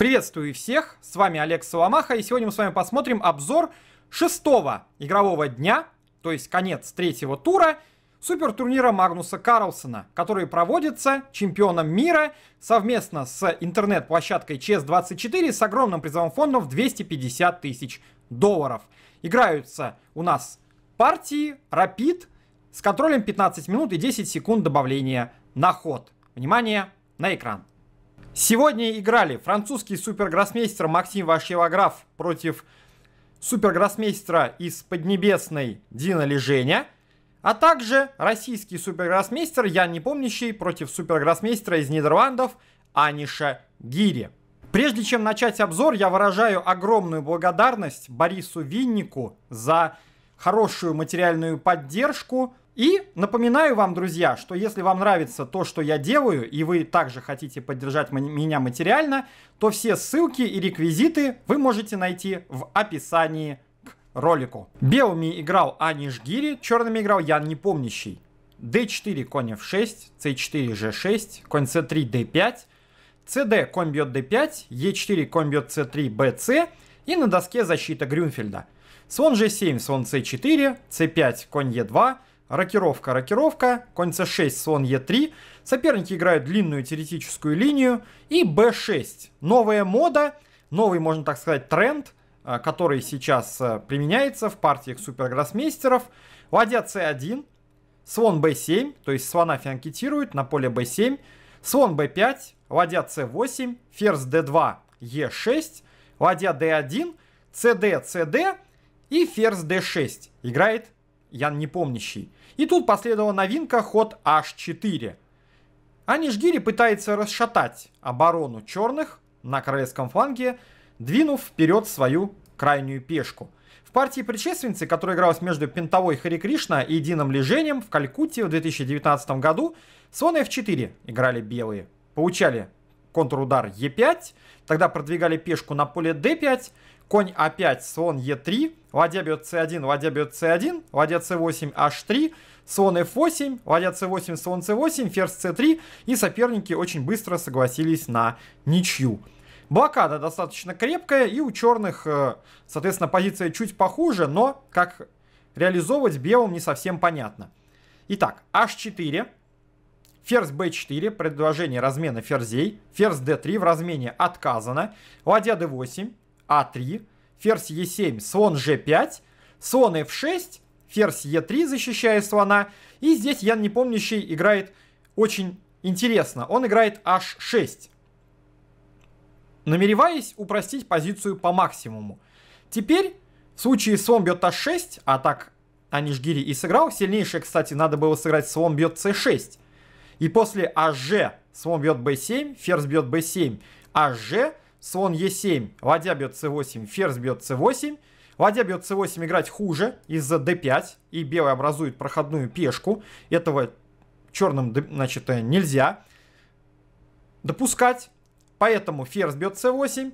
Приветствую всех, с вами Олег Соломаха, и сегодня мы с вами посмотрим обзор шестого игрового дня, то есть конец третьего тура, супертурнира Магнуса Карлсона, который проводится чемпионом мира совместно с интернет-площадкой CS24 с огромным призовым фондом в 250 тысяч долларов. Играются у нас партии Rapid с контролем 15 минут и 10 секунд добавления на ход. Внимание на экран. Сегодня играли французский супергроссмейстер Максим Вашевограф против супергроссмейстера из Поднебесной Дина Леженя, а также российский супергроссмейстер Ян Непомнящий против супергроссмейстера из Нидерландов Аниша Гири. Прежде чем начать обзор, я выражаю огромную благодарность Борису Виннику за хорошую материальную поддержку, и напоминаю вам, друзья, что если вам нравится то, что я делаю, и вы также хотите поддержать меня материально, то все ссылки и реквизиты вы можете найти в описании к ролику. Белыми играл Аниш Гири, черными играл Ян Непомнящий. d4, конь f6, c4, g6, конь c3, d5, cd, конь бьет d5, e4, конь бьет c3, bc, и на доске защита Грюнфельда. Слон g7, слон c4, c5, конь e2, Рокировка, рокировка, конь c6, слон e3. Соперники играют длинную теоретическую линию. И b6. Новая мода, новый, можно так сказать, тренд, а, который сейчас а, применяется в партиях супергроссмейстеров. Ладья c1, слон b7, то есть слона фианкетируют на поле b7. Слон b5, ладья c8, ферзь d2, e6, ладья d1, cd, cd и ферзь d6. Играет Ян Непомнящий. И тут последовала новинка ход h4. Анишгири пытается расшатать оборону черных на королевском фланге, двинув вперед свою крайнюю пешку. В партии предшественницы, которая игралась между Пентовой Хари Кришна и Единым Лежением в Калькутте в 2019 году, слон f4 играли белые. Получали контрудар Е5, тогда продвигали пешку на поле d5, конь А5, слон Е3, ладья бьет С1, ладья бьет С1, ладья С8, H3, слон F8, ладья С8, слон С8, ферзь С3, и соперники очень быстро согласились на ничью. Блокада достаточно крепкая, и у черных, э, соответственно, позиция чуть похуже, но как реализовывать белым не совсем понятно. Итак, H4, Ферзь b4, предложение размена ферзей. Ферзь d3 в размене отказано. Ладья d8, a3, а ферзь e7, слон g5, слон f6, ферзь e3, защищая слона. И здесь Ян Непомнящий играет очень интересно. Он играет h6, намереваясь упростить позицию по максимуму. Теперь, в случае слон бьет h6, а так Анишгири и сыграл, сильнейшее, кстати, надо было сыграть слон бьет c6. И после АЖ слон бьет b7, ферзь бьет b7, АЖ, слон е 7 ладья бьет c8, ферзь бьет c8. Ладья бьет c8 играть хуже из-за д 5 и белый образует проходную пешку. Этого черным значит, э, нельзя допускать. Поэтому ферзь бьет c8.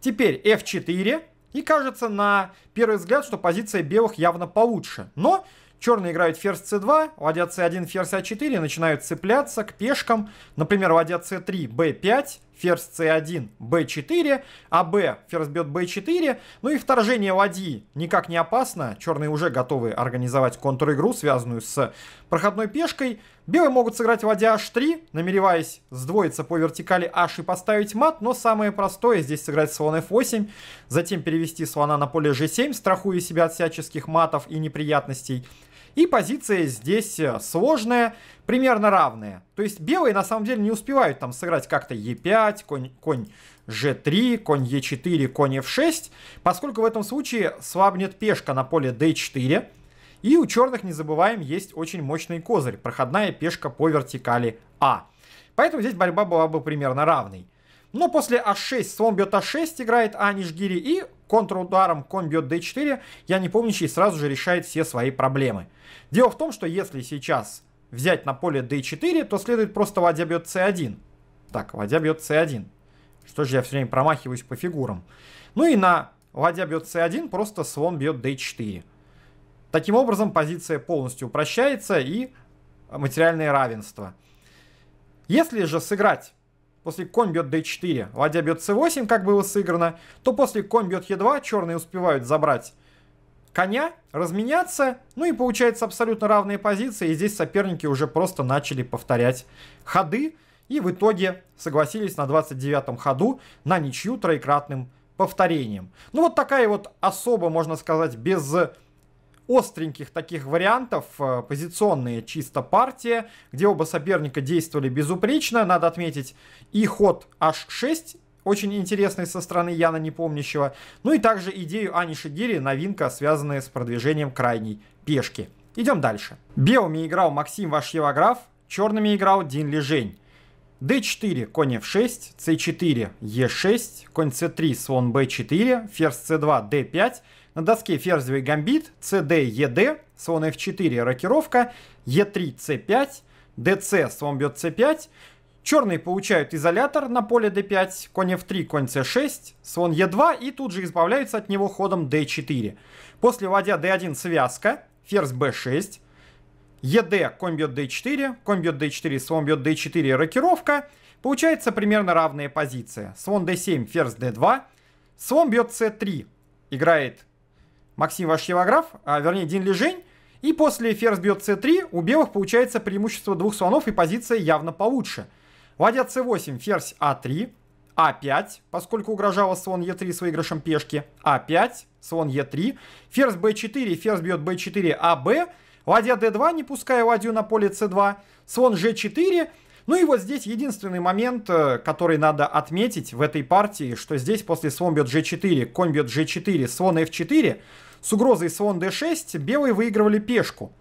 Теперь f4. И кажется на первый взгляд, что позиция белых явно получше. Но Черные играют ферзь c2, ладья c1, ферзь а4, начинают цепляться к пешкам. Например, ладья c3, b5, ферзь c1, b4, а b ферзь бьет b4. Ну и вторжение ладьи никак не опасно. Черные уже готовы организовать контр-игру, связанную с проходной пешкой. Белые могут сыграть ладья h3, намереваясь сдвоиться по вертикали h и поставить мат, но самое простое здесь сыграть слон f8, затем перевести слона на поле g7, страхуя себя от всяческих матов и неприятностей. И позиция здесь э, сложная, примерно равная. То есть белые на самом деле не успевают там сыграть как-то Е5, конь, конь G3, конь E4, конь F6, поскольку в этом случае слабнет пешка на поле D4. И у черных, не забываем, есть очень мощный козырь, проходная пешка по вертикали А. Поэтому здесь борьба была бы примерно равной. Но после А6 слон бьет А6, играет А, не и контрударом конь бьет d4, я не помню, помнящий сразу же решает все свои проблемы. Дело в том, что если сейчас взять на поле d4, то следует просто ладья бьет c1. Так, ладья бьет c1. Что же я все время промахиваюсь по фигурам. Ну и на ладья бьет c1, просто слон бьет d4. Таким образом, позиция полностью упрощается и материальное равенство. Если же сыграть после конь бьет d4, ладья бьет c8, как было сыграно, то после конь бьет e2, черные успевают забрать коня, разменяться, ну и получается абсолютно равные позиции, и здесь соперники уже просто начали повторять ходы, и в итоге согласились на 29-м ходу на ничью троекратным повторением. Ну вот такая вот особо, можно сказать, без остреньких таких вариантов, э, позиционные чисто партия, где оба соперника действовали безупречно, надо отметить, и ход h6, очень интересный со стороны Яна Непомнящего, ну и также идею Ани Шигири, новинка, связанная с продвижением крайней пешки. Идем дальше. Белыми играл Максим Вашьевограф, черными играл Дин Лежень. d4, конь f6, c4, e6, конь c3, слон b4, ферзь c2, d5, на доске ферзевый гамбит, cd, ед, e слон f4, рокировка, e3, c5, dc, слон бьет c5. Черные получают изолятор на поле d5, конь f3, конь c6, слон e2 и тут же избавляются от него ходом d4. После ладья d1 связка, ферзь b6, ед, e конь бьет d4, конь бьет d4, слон бьет d4, рокировка. Получается примерно равная позиция. Слон d7, ферзь d2, слон бьет c3, играет Максим ваш Вашьевограф, а, вернее Дин Лежень. И после ферзь бьет c3 у белых получается преимущество двух слонов и позиция явно получше. Ладья c8, ферзь a 3 а5, поскольку угрожала слон e 3 с выигрышем пешки. А5, слон e 3 Ферзь b 4 ферзь бьет b 4 АБ. Ладья d 2 не пуская ладью на поле c 2 Слон g 4 Ну и вот здесь единственный момент, э, который надо отметить в этой партии, что здесь после слон бьет G4, конь бьет G4, слон F4, с угрозой слон d6 белые выигрывали пешку.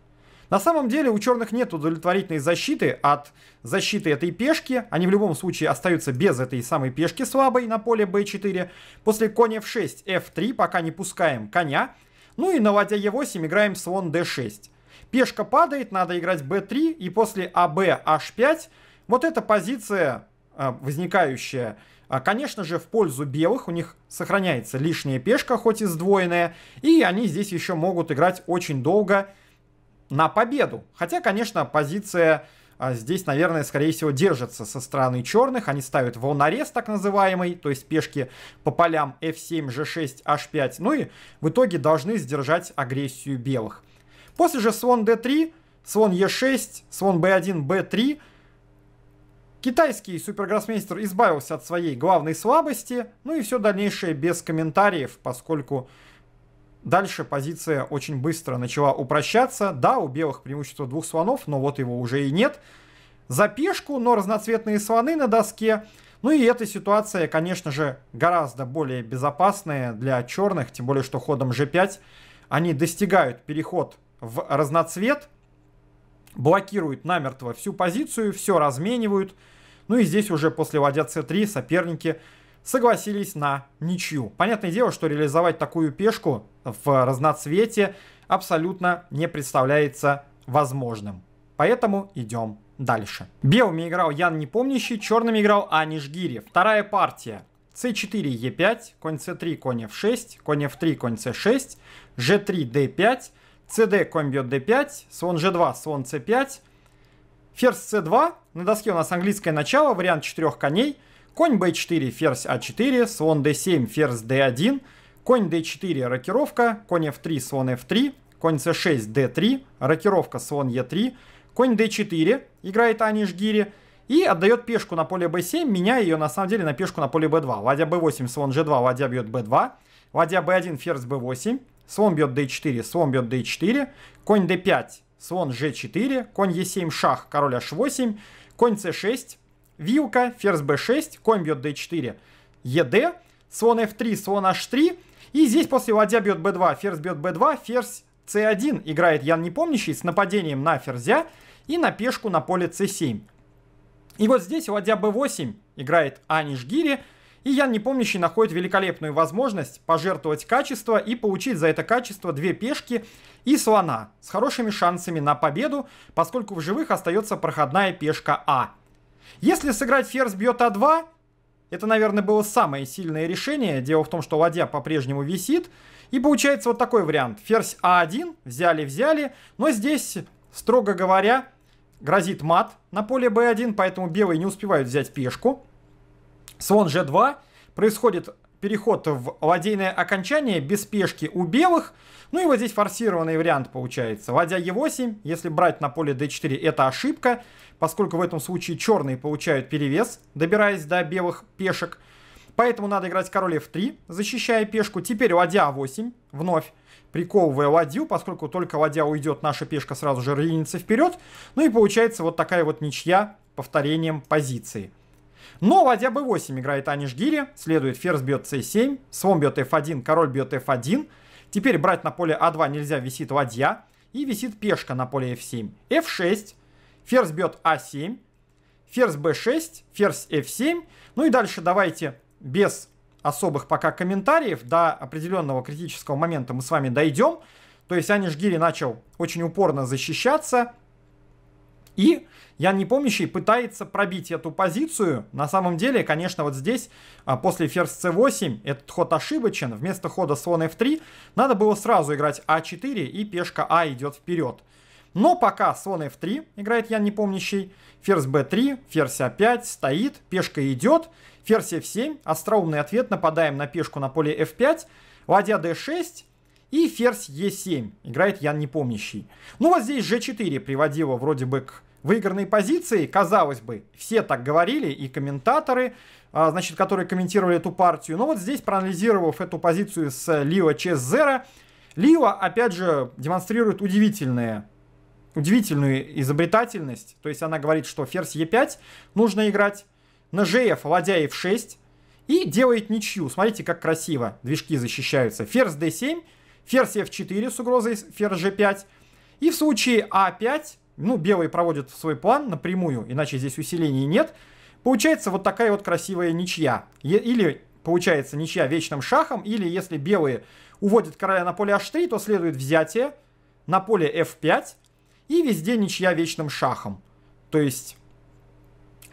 На самом деле у черных нет удовлетворительной защиты от защиты этой пешки. Они в любом случае остаются без этой самой пешки слабой на поле b4. После коня f6, f3, пока не пускаем коня. Ну и на ладья e8 играем слон d6. Пешка падает, надо играть b3, и после аб h5 вот эта позиция, э, возникающая а, конечно же, в пользу белых у них сохраняется лишняя пешка, хоть и сдвоенная, и они здесь еще могут играть очень долго на победу. Хотя, конечно, позиция а, здесь, наверное, скорее всего, держится со стороны черных. Они ставят волнорез так называемый, то есть пешки по полям f7, g6, h5. Ну и в итоге должны сдержать агрессию белых. После же слон d3, слон e6, слон b1, b3 – Китайский супергроссмейстер избавился от своей главной слабости, ну и все дальнейшее без комментариев, поскольку дальше позиция очень быстро начала упрощаться. Да, у белых преимущество двух слонов, но вот его уже и нет. За пешку, но разноцветные слоны на доске. Ну и эта ситуация, конечно же, гораздо более безопасная для черных, тем более, что ходом g5 они достигают переход в разноцвет – блокируют намертво всю позицию, все разменивают. Ну и здесь уже после ладья c3 соперники согласились на ничью. Понятное дело, что реализовать такую пешку в разноцвете абсолютно не представляется возможным. Поэтому идем дальше. Белыми играл Ян Непомнящий, черными играл Аниш Гири. Вторая партия. c4, e5, конь c3, конь f6, конь f3, конь c6, g3, d5, cd комбио d5, слон g2, слон c5, ферзь c2, на доске у нас английское начало, вариант четырех коней, конь b4, ферзь a4, а слон d7, ферзь d1, конь d4, рокировка, конь f3, слон f3, конь c6, d3, рокировка, слон e3, конь d4, играет Аниш Гири, и отдает пешку на поле b7, меняя ее на самом деле на пешку на поле b2. Ладья b8, слон g2, ладья бьет b2, ладья b1, ферзь b8, слон бьет d4, слон бьет d4, конь d5, слон g4, конь e7, шах, король h8, конь c6, вилка, ферзь b6, конь бьет d4, ед, слон f3, слон h3, и здесь после ладья бьет b2, ферзь бьет b2, ферзь c1 играет Ян Непомнящий с нападением на ферзя и на пешку на поле c7. И вот здесь ладья b8 играет Аниш Гири, и Ян Непомнящий находит великолепную возможность пожертвовать качество и получить за это качество две пешки и слона с хорошими шансами на победу, поскольку в живых остается проходная пешка А. Если сыграть ферзь бьет А2, это, наверное, было самое сильное решение. Дело в том, что ладья по-прежнему висит. И получается вот такой вариант. Ферзь А1, взяли-взяли, но здесь, строго говоря, грозит мат на поле b1, поэтому белые не успевают взять пешку слон g2, происходит переход в ладейное окончание без пешки у белых. Ну и вот здесь форсированный вариант получается. Ладья e8, если брать на поле d4, это ошибка, поскольку в этом случае черные получают перевес, добираясь до белых пешек. Поэтому надо играть король f3, защищая пешку. Теперь ладья a8, а вновь приковывая ладью, поскольку только ладья уйдет, наша пешка сразу же ринется вперед. Ну и получается вот такая вот ничья повторением позиции. Но ладья b8 играет Аниш Гири, следует ферзь бьет c7, слон бьет f1, король бьет f1. Теперь брать на поле а2 нельзя, висит ладья. И висит пешка на поле f7. f6, ферзь бьет а7, ферзь b6, ферзь f7. Ну и дальше давайте без особых пока комментариев до определенного критического момента мы с вами дойдем. То есть Аниш Гири начал очень упорно защищаться, и Ян Непомнящий пытается пробить эту позицию. На самом деле, конечно, вот здесь, а, после ферзь c8, этот ход ошибочен. Вместо хода слон f3 надо было сразу играть a а 4 и пешка а идет вперед. Но пока слон f3 играет Ян Непомнящий, ферзь b3, ферзь a5 а стоит, пешка идет, ферзь f7, остроумный ответ, нападаем на пешку на поле f5, ладья d6, и ферзь e 7 играет Ян Непомнящий. Ну вот здесь g 4 приводило вроде бы к выигранной позиции, казалось бы, все так говорили, и комментаторы, а, значит, которые комментировали эту партию. Но вот здесь, проанализировав эту позицию с Лио Чеззера, Лио, опять же, демонстрирует удивительные удивительную изобретательность. То есть она говорит, что ферзь Е5 нужно играть, на ЖФ ладья F6 и делает ничью. Смотрите, как красиво движки защищаются. Ферзь D7, ферзь F4 с угрозой ферзь G5. И в случае А5 ну, белые проводят свой план напрямую, иначе здесь усилений нет. Получается вот такая вот красивая ничья. Или получается ничья вечным шахом, или если белые уводят короля на поле h3, то следует взятие на поле f5 и везде ничья вечным шахом. То есть,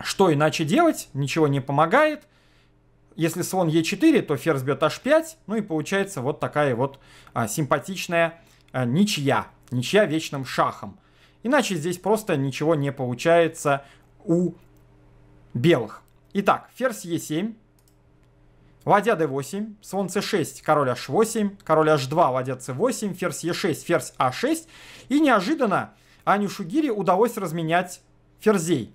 что иначе делать? Ничего не помогает. Если слон e4, то ферзь бьет h5, ну и получается вот такая вот а, симпатичная а, ничья, ничья вечным шахом. Иначе здесь просто ничего не получается у белых. Итак, ферзь Е7, Ладья d8, слон c6, король h8, король h2, ладья c8, ферзь e6, ферзь a6. А И неожиданно Аню Шугири удалось разменять ферзей.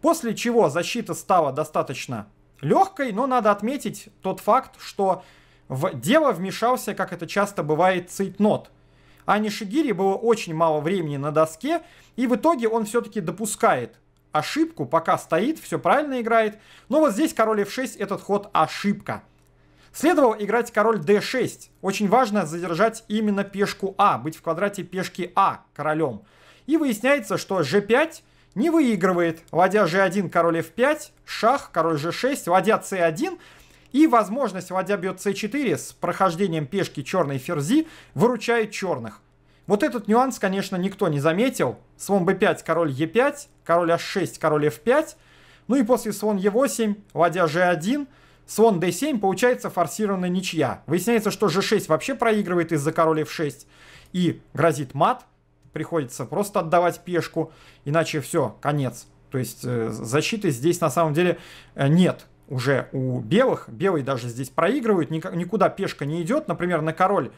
После чего защита стала достаточно легкой, но надо отметить тот факт, что в дело вмешался, как это часто бывает, цейтнот – а Нишигири было очень мало времени на доске, и в итоге он все-таки допускает ошибку, пока стоит, все правильно играет. Но вот здесь король f6, этот ход ошибка. Следовало играть король d6. Очень важно задержать именно пешку А, быть в квадрате пешки А королем. И выясняется, что g5 не выигрывает. Ладья g1, король f5, шах, король g6, ладья c1. И возможность, ладья бьет c4 с прохождением пешки черной ферзи, выручает черных. Вот этот нюанс, конечно, никто не заметил. Слон b5, король e5, король h6, король f5. Ну и после слон e8, ладья g1, слон d7, получается форсированная ничья. Выясняется, что g6 вообще проигрывает из-за короля f6 и грозит мат. Приходится просто отдавать пешку, иначе все, конец. То есть э, защиты здесь на самом деле э, нет уже у белых. Белые даже здесь проигрывают, никуда пешка не идет. Например, на король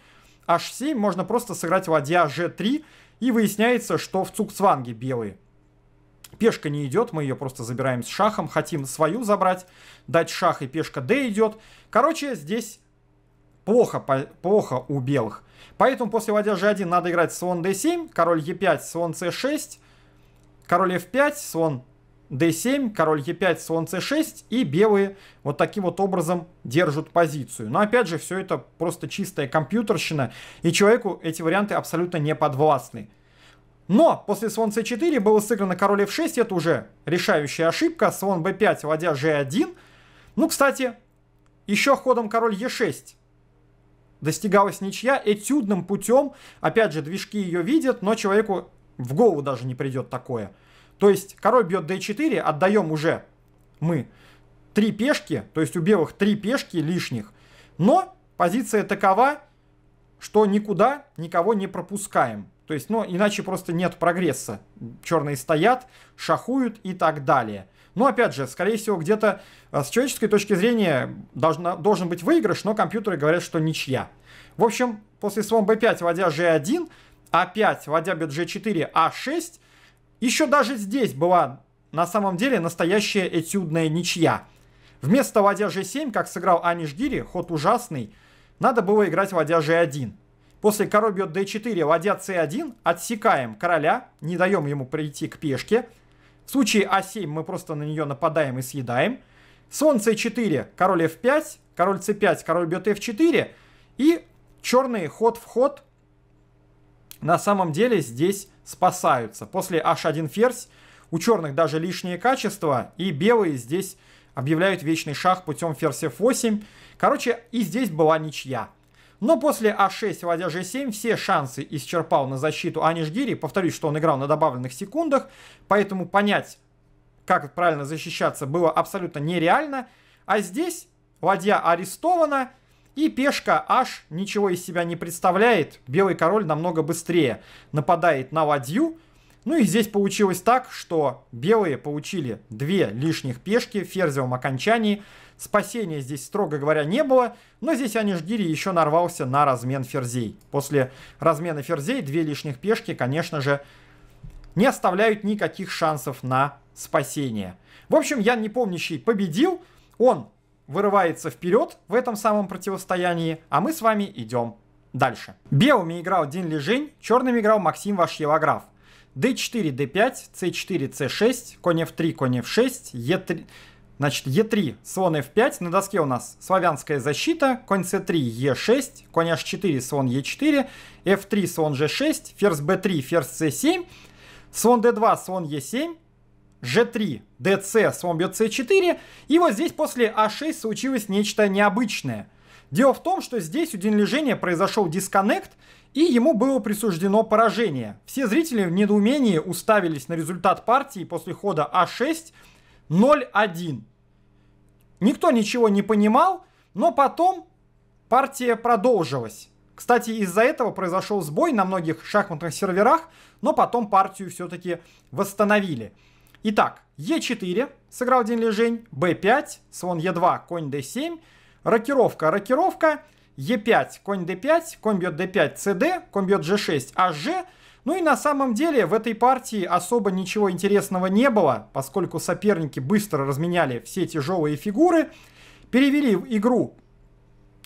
h7 можно просто сыграть ладья g3, и выясняется, что в цукцванге белые. Пешка не идет, мы ее просто забираем с шахом, хотим свою забрать, дать шах, и пешка d идет. Короче, здесь плохо, плохо у белых. Поэтому после ладья g1 надо играть слон d7, король e5, слон c6, король f5, слон d7, король e5, слон c6 и белые вот таким вот образом держат позицию. Но опять же, все это просто чистая компьютерщина, и человеку эти варианты абсолютно не подвластны. Но после слон c4 было сыграно король f6, это уже решающая ошибка, слон b5, ладья g1. Ну, кстати, еще ходом король e6 достигалась ничья этюдным путем. Опять же, движки ее видят, но человеку в голову даже не придет такое. То есть король бьет d4, отдаем уже мы три пешки, то есть у белых три пешки лишних. Но позиция такова, что никуда никого не пропускаем. То есть, ну, иначе просто нет прогресса. Черные стоят, шахуют и так далее. Но, опять же, скорее всего, где-то э, с человеческой точки зрения должна, должен быть выигрыш, но компьютеры говорят, что ничья. В общем, после слон b5, водя g1, а5, водя бьет g4, а6, еще даже здесь была на самом деле настоящая этюдная ничья. Вместо ладья g7, как сыграл Аниш Гири, ход ужасный, надо было играть ладья g1. После король бьет d4, ладья c1, отсекаем короля, не даем ему прийти к пешке. В случае a а 7 мы просто на нее нападаем и съедаем. Слон c4, король f5, король c5, король бьет f4. И черный ход в ход на самом деле здесь спасаются. После h1 ферзь у черных даже лишние качества, и белые здесь объявляют вечный шах путем ферзь f8. Короче, и здесь была ничья. Но после А6, вводя G7, все шансы исчерпал на защиту Анишгири. Повторюсь, что он играл на добавленных секундах, поэтому понять, как правильно защищаться, было абсолютно нереально. А здесь ладья арестована, и пешка аж ничего из себя не представляет. Белый король намного быстрее нападает на ладью. Ну и здесь получилось так, что белые получили две лишних пешки в ферзевом окончании. Спасения здесь, строго говоря, не было, но здесь Анишгири еще нарвался на размен ферзей. После размена ферзей две лишних пешки, конечно же, не оставляют никаких шансов на спасение. В общем, Ян Непомнящий победил. Он вырывается вперед в этом самом противостоянии, а мы с вами идем дальше. Белыми играл Дин Лежень, черными играл Максим Вашьелограф. d4, d5, c4, c6, конь f3, конь f6, e3, значит, e3, слон f5, на доске у нас славянская защита, конь c3, e6, конь h4, слон e4, f3, слон g6, ферзь b3, ферзь c7, слон d2, слон e7, G3, DC с слон бьет C4. И вот здесь после a а 6 случилось нечто необычное. Дело в том, что здесь у день произошел дисконнект, и ему было присуждено поражение. Все зрители в недоумении уставились на результат партии после хода А6 0-1. Никто ничего не понимал, но потом партия продолжилась. Кстати, из-за этого произошел сбой на многих шахматных серверах, но потом партию все-таки восстановили. Итак, Е4 сыграл день лежень, Б5, слон Е2, конь Д7, рокировка, рокировка, Е5, конь Д5, конь бьет Д5, СД, конь бьет G6, аж Ну и на самом деле в этой партии особо ничего интересного не было, поскольку соперники быстро разменяли все тяжелые фигуры, перевели игру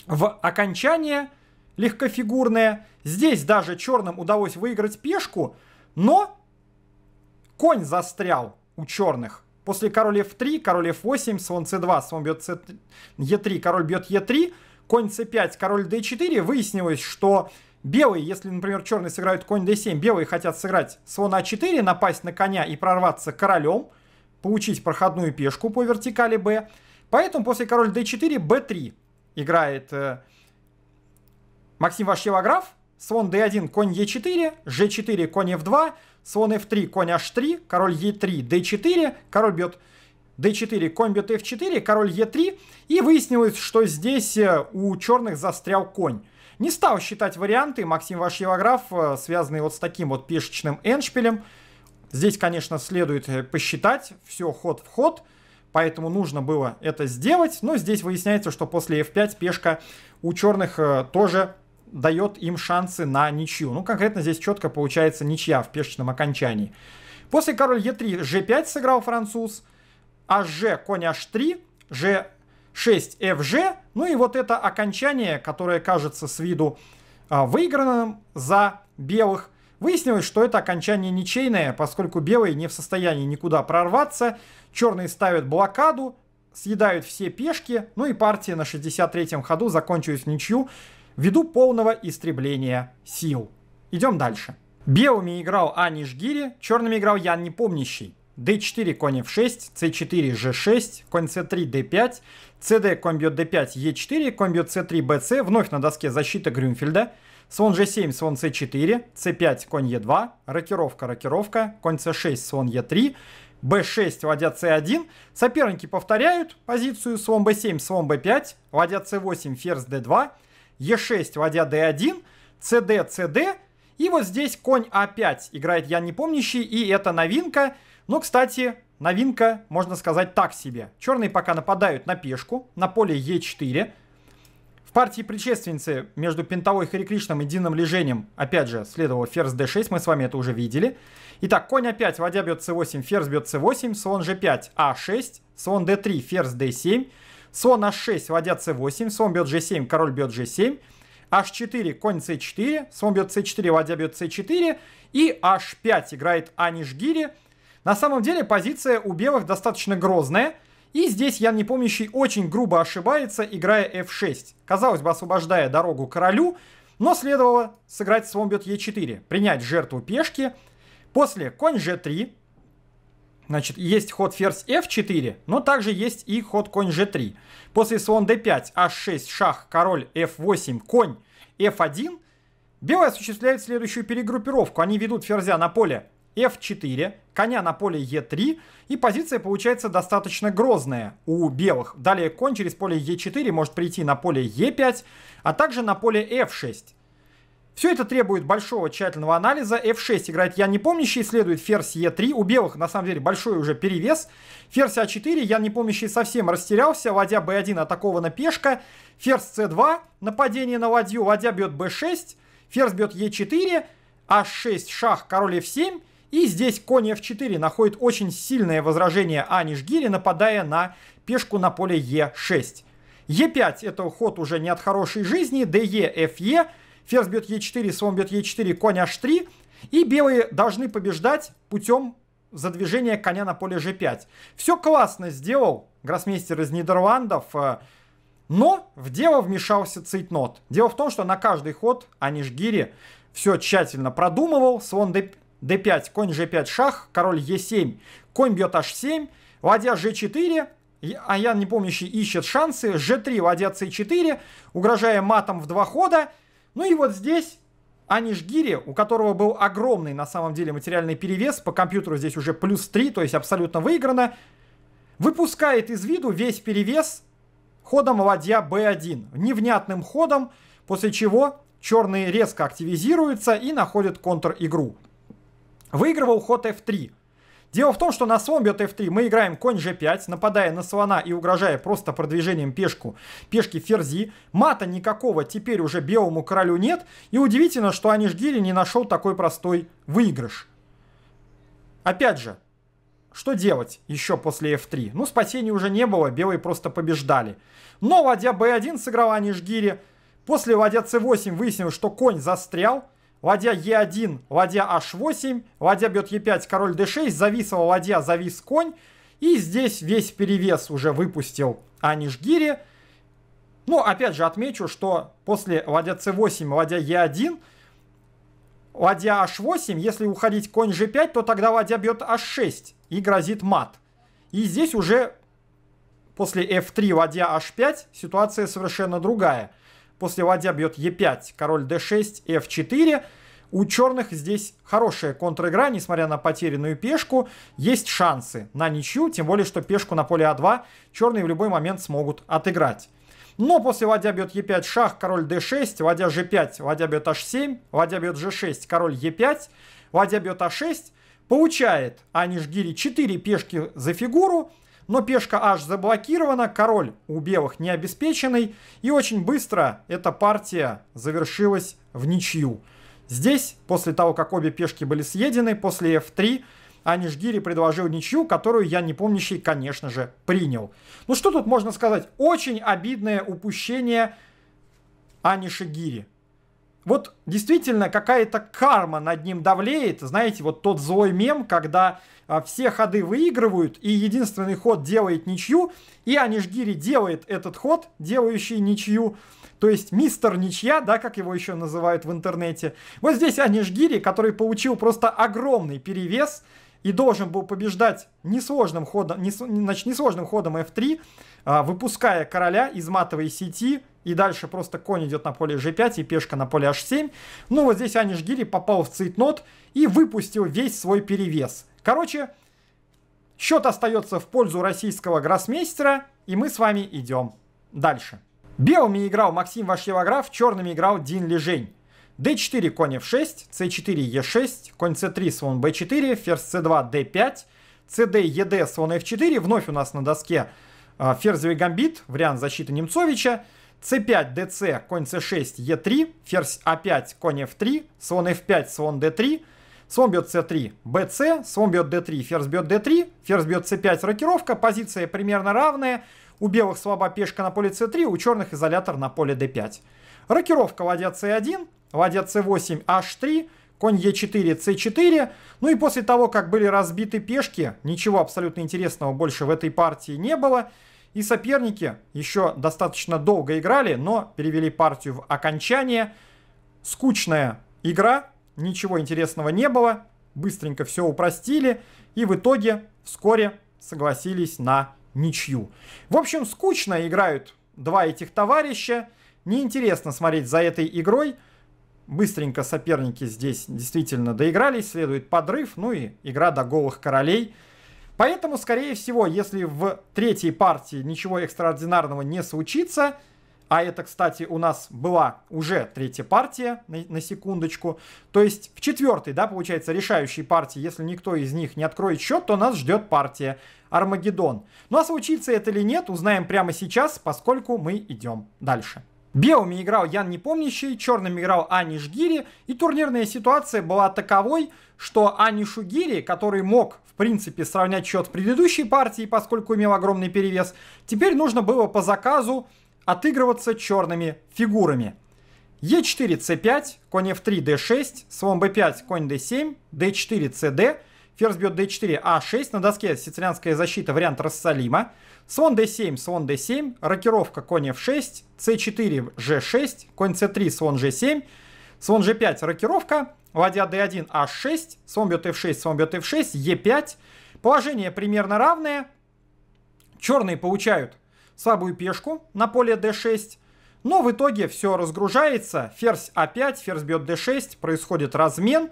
в окончание легкофигурное. Здесь даже черным удалось выиграть пешку, но конь застрял у черных. После король f3, король f8, слон c2, слон бьет e3, король бьет e3, конь c5, король d4. Выяснилось, что белые, если, например, черные сыграют конь d7, белые хотят сыграть слон a а 4 напасть на коня и прорваться королем, получить проходную пешку по вертикали b. Поэтому после король d4, b3 играет э, Максим Вашилограф, слон d1, конь e4, g4, конь f2, слон f3, конь h3, король e3, d4, король бьет d4, конь бьет f4, король e3. И выяснилось, что здесь э, у черных застрял конь. Не стал считать варианты Максим Вашьевограф, э, связанный вот с таким вот пешечным эншпилем. Здесь, конечно, следует э, посчитать все ход в ход, поэтому нужно было это сделать. Но здесь выясняется, что после f5 пешка у черных тоже дает им шансы на ничью. Ну, конкретно здесь четко получается ничья в пешечном окончании. После король Е3 ж 5 сыграл француз, а Ж конь H3, G6 FG. Ну и вот это окончание, которое кажется с виду а, выигранным за белых, Выяснилось, что это окончание ничейное, поскольку белые не в состоянии никуда прорваться, черные ставят блокаду, съедают все пешки, ну и партия на 63-м ходу закончилась ничью, ввиду полного истребления сил. Идем дальше. Белыми играл Ани Жгири, черными играл Ян Непомнящий. d4, конь f6, c4, g6, конь c3, d5, cd, конь бьет d5, e4, конь бьет c3, bc, вновь на доске защита Грюнфельда, слон g7, слон c4, c5, конь e2, рокировка, рокировка, конь c6, слон e3, b6, ладья c1. Соперники повторяют позицию слон b7, слон b5, ладья c8, ферзь d2, e 6 ладья d1, cd, cd. И вот здесь конь А5 играет я не помнящий, и это новинка. Но, ну, кстати, новинка, можно сказать, так себе. Черные пока нападают на пешку, на поле e 4 В партии предшественницы между Пентовой Харикришном и Дином Лежением, опять же, следовало ферзь d6, мы с вами это уже видели. Итак, конь а5, ладья бьет c8, ферзь бьет c8, слон g5, а6, слон d3, ферзь d7, слон h6, ладья c8, слон бьет g7, король бьет g7, h4, конь c4, слон бьет c4, ладья бьет c4, и h5 играет Аниш На самом деле позиция у белых достаточно грозная, и здесь Ян Непомнящий очень грубо ошибается, играя f6. Казалось бы, освобождая дорогу королю, но следовало сыграть слон бьет e4, принять жертву пешки. После конь g3, Значит, есть ход ферзь f4, но также есть и ход конь g3. После слон d5, h6, шах, король, f8, конь, f1. Белые осуществляют следующую перегруппировку. Они ведут ферзя на поле f4, коня на поле e3, и позиция получается достаточно грозная у белых. Далее конь через поле e4 может прийти на поле e5, а также на поле f6. Все это требует большого тщательного анализа. F6 играет я Ян Непомнящий, следует ферзь e 3 У белых, на самом деле, большой уже перевес. Ферзь a а 4 я Ян Непомнящий совсем растерялся. Ладья b 1 атакована пешка. Ферзь c 2 нападение на ладью. Ладья бьет b 6 ферзь бьет e 4 А6, шах, король F7. И здесь конь F4 находит очень сильное возражение Анишгири, нападая на пешку на поле e 6 e 5 это ход уже не от хорошей жизни. ДЕ, ФЕ ферзь бьет Е4, слон бьет Е4, конь H3. И белые должны побеждать путем задвижения коня на поле G5. Все классно сделал гроссмейстер из Нидерландов. Э, но в дело вмешался цейтнот. Дело в том, что на каждый ход Анишгири все тщательно продумывал. Слон d5, конь g5, шах, король e7, конь бьет h7, ладья g4, а я не помнящий ищет шансы, g3, ладья c4, угрожая матом в два хода, ну и вот здесь Аниш Гири, у которого был огромный на самом деле материальный перевес, по компьютеру здесь уже плюс 3, то есть абсолютно выиграно, выпускает из виду весь перевес ходом ладья b1, невнятным ходом, после чего черные резко активизируются и находят контр-игру. Выигрывал ход f3. Дело в том, что на слон бьет f3 мы играем конь g5, нападая на слона и угрожая просто продвижением пешку, пешки ферзи. Мата никакого теперь уже белому королю нет. И удивительно, что Анишгири не нашел такой простой выигрыш. Опять же, что делать еще после f3? Ну, спасения уже не было, белые просто побеждали. Но ладья b1 сыграл Анишгири. После ладья c8 выяснилось, что конь застрял. Ладья Е1, ладья H8, ладья бьет Е5, король D6, зависла ладья, завис конь. И здесь весь перевес уже выпустил Анишгири. Но ну, опять же отмечу, что после ладья c8, ладья e1, ладья h8, если уходить конь g5, то тогда ладья бьет h6 и грозит мат. И здесь уже после f3, ладья h5 ситуация совершенно другая. После ладья бьет Е5, король d6, f4. У черных здесь хорошая контр-игра, несмотря на потерянную пешку. Есть шансы на ничью, тем более, что пешку на поле А2 черные в любой момент смогут отыграть. Но после ладья бьет Е5 шах, король d6, ладья g5, ладья бьет h7, ладья бьет g6, король e5, ладья бьет a 6 Получает Аниш Гири 4 пешки за фигуру но пешка аж заблокирована, король у белых не обеспеченный, и очень быстро эта партия завершилась в ничью. Здесь, после того, как обе пешки были съедены, после f3 Анишгири предложил ничью, которую я непомнящий, конечно же, принял. Ну что тут можно сказать? Очень обидное упущение Анишигири вот действительно какая-то карма над ним давлеет. Знаете, вот тот злой мем, когда а, все ходы выигрывают, и единственный ход делает ничью, и Анишгири делает этот ход, делающий ничью. То есть мистер ничья, да, как его еще называют в интернете. Вот здесь Анишгири, который получил просто огромный перевес, и должен был побеждать несложным ходом, не, значит, несложным ходом F3, а, выпуская короля из матовой сети, и дальше просто конь идет на поле g5 и пешка на поле h7. Ну вот здесь Аниш Гири попал в цейтнот и выпустил весь свой перевес. Короче, счет остается в пользу российского гроссмейстера, и мы с вами идем дальше. Белыми играл Максим Вашьевограф, черными играл Дин Лежень. d4, конь f6, c4, e6, конь c3, слон b4, ферзь c2, d5, cd, ед, слон f4. Вновь у нас на доске а, ферзевый гамбит, вариант защиты Немцовича c5, dc, конь c6, e3, ферзь a5, а конь f3, слон f5, слон d3, слон бьет c3, bc, слон бьет d3, ферзь бьет d3, ферзь бьет c5, рокировка, позиция примерно равная, у белых слаба пешка на поле c3, у черных изолятор на поле d5. Рокировка ладья c1, ладья c8, h3, конь e4, c4. Ну и после того, как были разбиты пешки, ничего абсолютно интересного больше в этой партии не было. И соперники еще достаточно долго играли, но перевели партию в окончание. Скучная игра, ничего интересного не было, быстренько все упростили и в итоге вскоре согласились на ничью. В общем, скучно играют два этих товарища, неинтересно смотреть за этой игрой. Быстренько соперники здесь действительно доигрались, следует подрыв, ну и игра до голых королей – Поэтому, скорее всего, если в третьей партии ничего экстраординарного не случится, а это, кстати, у нас была уже третья партия, на, на секундочку. То есть в четвертой, да, получается, решающей партии, если никто из них не откроет счет, то нас ждет партия Армагеддон. Ну а случится это или нет, узнаем прямо сейчас, поскольку мы идем дальше. Белыми играл Ян Непомнящий, черным играл Ани Жгири, и турнирная ситуация была таковой, что Ани Шугири, который мог принципе, сравнять счет предыдущей партии, поскольку имел огромный перевес, теперь нужно было по заказу отыгрываться черными фигурами. Е4, c5, конь f3, d6, слон b5, конь d7, d4, cd, ферзь бьет d4, а6, на доске сицилианская защита, вариант Рассалима, слон d7, слон d7, рокировка конь f6, c4, g6, конь c3, слон g7, слон g5, рокировка, ладья d1, h6, слон бьет f6, слон бьет f6, e5. Положение примерно равное. Черные получают слабую пешку на поле d6. Но в итоге все разгружается. Ферзь a5, а ферзь бьет d6, происходит размен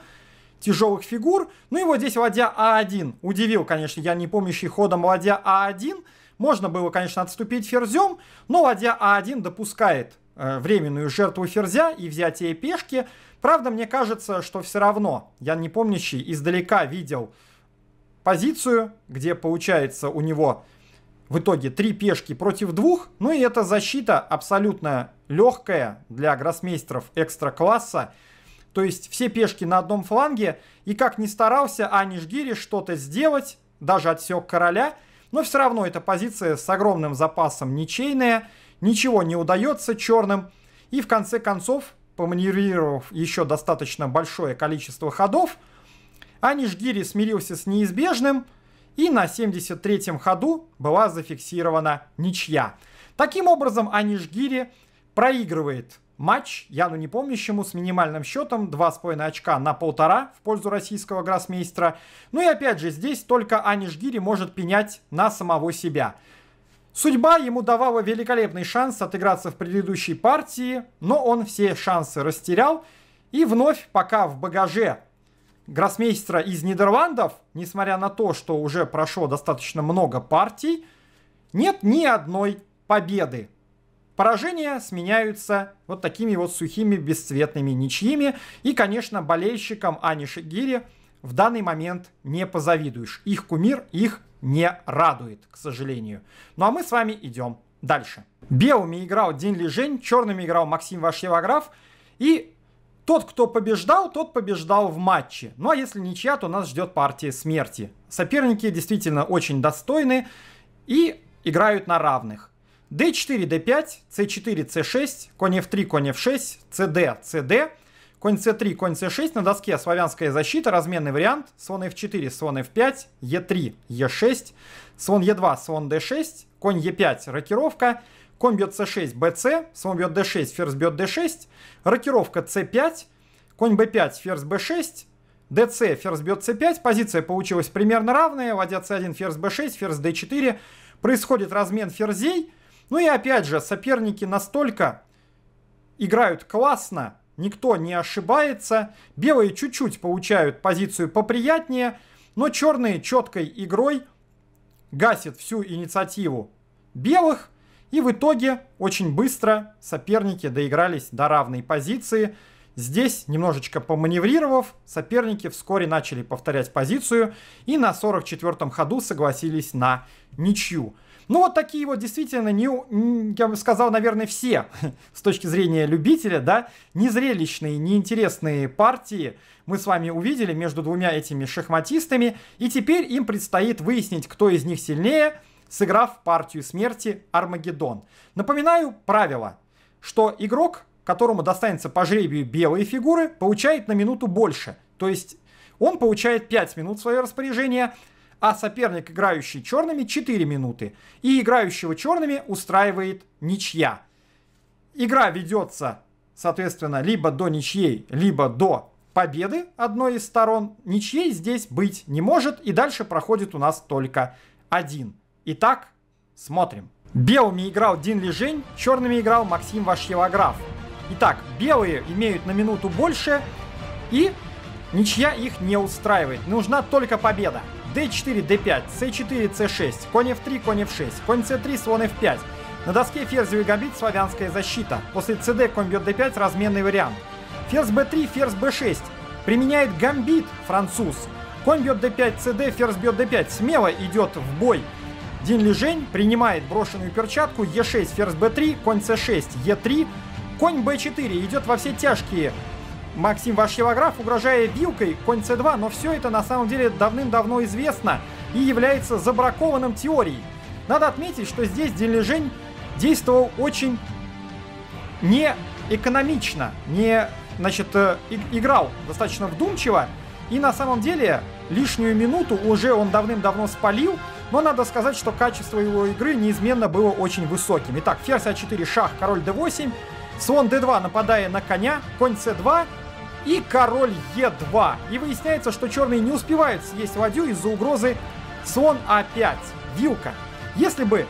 тяжелых фигур. Ну и вот здесь ладья а1. Удивил, конечно, я не помнящий ходом ладья а1. Можно было, конечно, отступить ферзем, но ладья а1 допускает Э, временную жертву ферзя и взятие пешки. Правда, мне кажется, что все равно я не помнящий издалека видел позицию, где получается у него в итоге три пешки против двух. Ну и эта защита абсолютно легкая для гроссмейстеров экстра-класса. То есть все пешки на одном фланге. И как ни старался Аниш что-то сделать, даже отсек короля, но все равно эта позиция с огромным запасом ничейная. Ничего не удается черным. И в конце концов, поманеврировав еще достаточно большое количество ходов, Анишгири смирился с неизбежным, и на 73-м ходу была зафиксирована ничья. Таким образом, Анишгири проигрывает матч я ну не помню, чему, с минимальным счетом 2,5 очка на полтора в пользу российского гроссмейстера. Ну и опять же, здесь только Аниш может пенять на самого себя. Судьба ему давала великолепный шанс отыграться в предыдущей партии, но он все шансы растерял. И вновь пока в багаже гроссмейстера из Нидерландов, несмотря на то, что уже прошло достаточно много партий, нет ни одной победы. Поражения сменяются вот такими вот сухими бесцветными ничьими. И, конечно, болельщикам Ани Шигири в данный момент не позавидуешь. Их кумир, их не радует, к сожалению. Ну а мы с вами идем дальше. Белыми играл Дин Лежень, черными играл Максим Вашевограф. И тот, кто побеждал, тот побеждал в матче. Ну а если ничья, то нас ждет партия смерти. Соперники действительно очень достойны и играют на равных. d4, d5, c4, c6, конь f3, конь f6, cd, cd. Конь c3, конь c6, на доске славянская защита, разменный вариант, слон f4, слон f5, e3, e6, слон e2, слон d6, конь e5, рокировка, конь бьет c6, bc, слон бьет d6, ферзь бьет d6, рокировка c5, конь b5, ферзь b6, dc, ферзь бьет c5, позиция получилась примерно равная, ладья c1, ферзь b6, ферзь d4, происходит размен ферзей, ну и опять же, соперники настолько играют классно, никто не ошибается. Белые чуть-чуть получают позицию поприятнее, но черные четкой игрой гасят всю инициативу белых. И в итоге очень быстро соперники доигрались до равной позиции. Здесь, немножечко поманеврировав, соперники вскоре начали повторять позицию и на 44-м ходу согласились на ничью. Ну вот такие вот действительно, не, я бы сказал, наверное, все с точки зрения любителя, да, незрелищные, неинтересные партии мы с вами увидели между двумя этими шахматистами. И теперь им предстоит выяснить, кто из них сильнее, сыграв партию смерти Армагеддон. Напоминаю правило, что игрок, которому достанется по жребию белые фигуры, получает на минуту больше. То есть он получает 5 минут в свое распоряжение, а соперник, играющий черными, 4 минуты. И играющего черными устраивает ничья. Игра ведется, соответственно, либо до ничьей, либо до победы одной из сторон. Ничьей здесь быть не может, и дальше проходит у нас только один. Итак, смотрим. Белыми играл Дин Лежень, черными играл Максим Вашьелограф. Итак, белые имеют на минуту больше, и ничья их не устраивает. Нужна только победа d4, d5, c4, c6, конь f3, конь f6, конь c3, слон f5. На доске ферзевый гамбит славянская защита. После cd конь бьет d5, разменный вариант. Ферзь b3, ферзь b6. Применяет гамбит француз. Конь бьет d5, cd, ферзь бьет d5. Смело идет в бой. Дин лежень принимает брошенную перчатку e6, ферзь b3, конь c6, e3, конь b4. Идет во все тяжкие. Максим Вашьевограф, угрожая вилкой, конь c2, но все это на самом деле давным-давно известно и является забракованным теорией. Надо отметить, что здесь Дележень действовал очень не экономично, не значит, э, играл достаточно вдумчиво, и на самом деле лишнюю минуту уже он давным-давно спалил, но надо сказать, что качество его игры неизменно было очень высоким. Итак, ферзь а4, шах, король d8, слон d2, нападая на коня, конь c2, и король Е2. И выясняется, что черные не успевают съесть ладью из-за угрозы слон А5, вилка. Если бы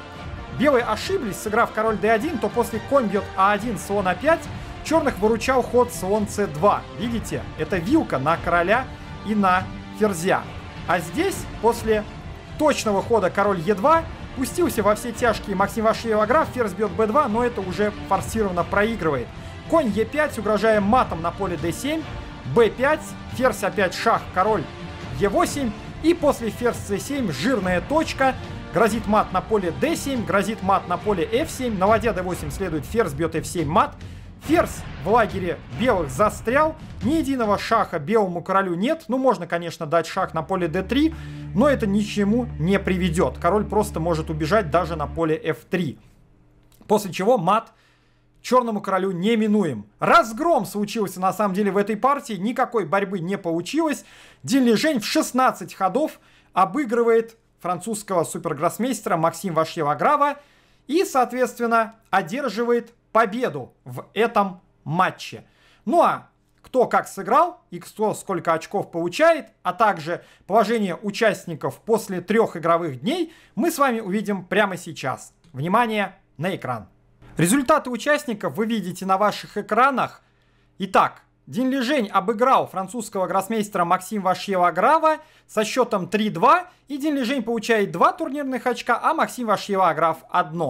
белые ошиблись, сыграв король D1, то после конь бьет А1, слон А5, черных выручал ход слон c 2 Видите, это вилка на короля и на ферзя. А здесь, после точного хода король Е2, пустился во все тяжкие Максим Вашиева граф, ферзь бьет b2, но это уже форсированно проигрывает. Конь Е5, угрожая матом на поле d7, b5, ферзь опять шах, король e8, и после ферзь c7 жирная точка, грозит мат на поле d7, грозит мат на поле f7, на ладья d8 следует ферзь бьет f7 мат, ферзь в лагере белых застрял, ни единого шаха белому королю нет, ну можно, конечно, дать шах на поле d3, но это ничему не приведет, король просто может убежать даже на поле f3, после чего мат черному королю не минуем. Разгром случился на самом деле в этой партии, никакой борьбы не получилось. Дин в 16 ходов обыгрывает французского супергроссмейстера Максим Вашьеваграва и, соответственно, одерживает победу в этом матче. Ну а кто как сыграл и кто сколько очков получает, а также положение участников после трех игровых дней, мы с вами увидим прямо сейчас. Внимание на экран! Результаты участников вы видите на ваших экранах. Итак, Дин Лежень обыграл французского гроссмейстера Максима Вашьева-Аграва со счетом 3-2. И Дин Лежень получает 2 турнирных очка, а Максим Вашьева-Аграв 1.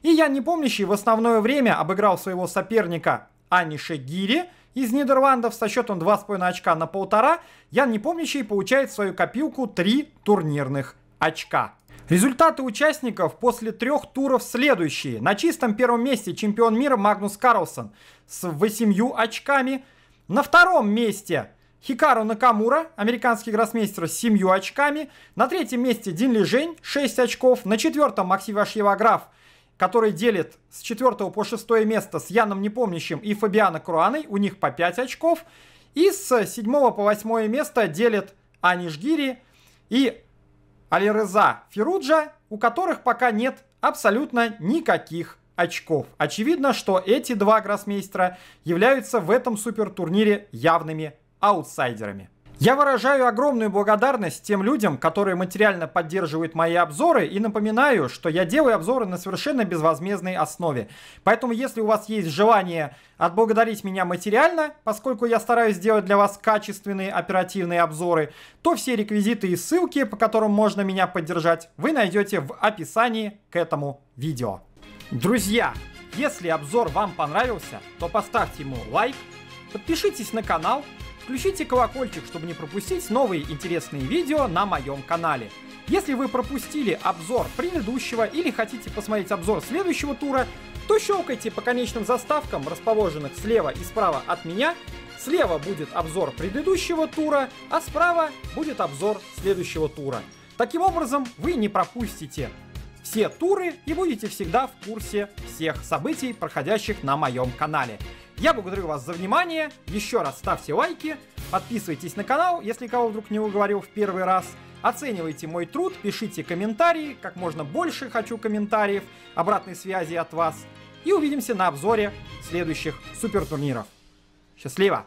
И я непомнящий в основное время обыграл своего соперника Анише Гири из Нидерландов со счетом 2,5 очка на полтора. Ян Непомнящий получает в свою копилку 3 турнирных очка. Результаты участников после трех туров следующие. На чистом первом месте чемпион мира Магнус Карлсон с 8 очками. На втором месте Хикару Накамура, американский гроссмейстер с 7 очками. На третьем месте Дин Лежень Жень, 6 очков. На четвертом Максим Ашьеваграф, который делит с 4 по 6 место с Яном Непомнящим и Фабиано Круаной. У них по 5 очков. И с 7 по 8 место делит Аниш и Алиреза Фируджа, у которых пока нет абсолютно никаких очков. Очевидно, что эти два гроссмейстера являются в этом супертурнире явными аутсайдерами. Я выражаю огромную благодарность тем людям, которые материально поддерживают мои обзоры и напоминаю, что я делаю обзоры на совершенно безвозмездной основе. Поэтому если у вас есть желание отблагодарить меня материально, поскольку я стараюсь делать для вас качественные оперативные обзоры, то все реквизиты и ссылки, по которым можно меня поддержать, вы найдете в описании к этому видео. Друзья, если обзор вам понравился, то поставьте ему лайк, подпишитесь на канал, Включите колокольчик, чтобы не пропустить новые интересные видео на моем канале. Если вы пропустили обзор предыдущего или хотите посмотреть обзор следующего тура, то щелкайте по конечным заставкам, расположенных слева и справа от меня. Слева будет обзор предыдущего тура, а справа будет обзор следующего тура. Таким образом, вы не пропустите все туры и будете всегда в курсе всех событий, проходящих на моем канале. Я благодарю вас за внимание. Еще раз ставьте лайки, подписывайтесь на канал, если кого вдруг не уговорил в первый раз. Оценивайте мой труд, пишите комментарии, как можно больше хочу комментариев, обратной связи от вас. И увидимся на обзоре следующих супертурниров. Счастливо!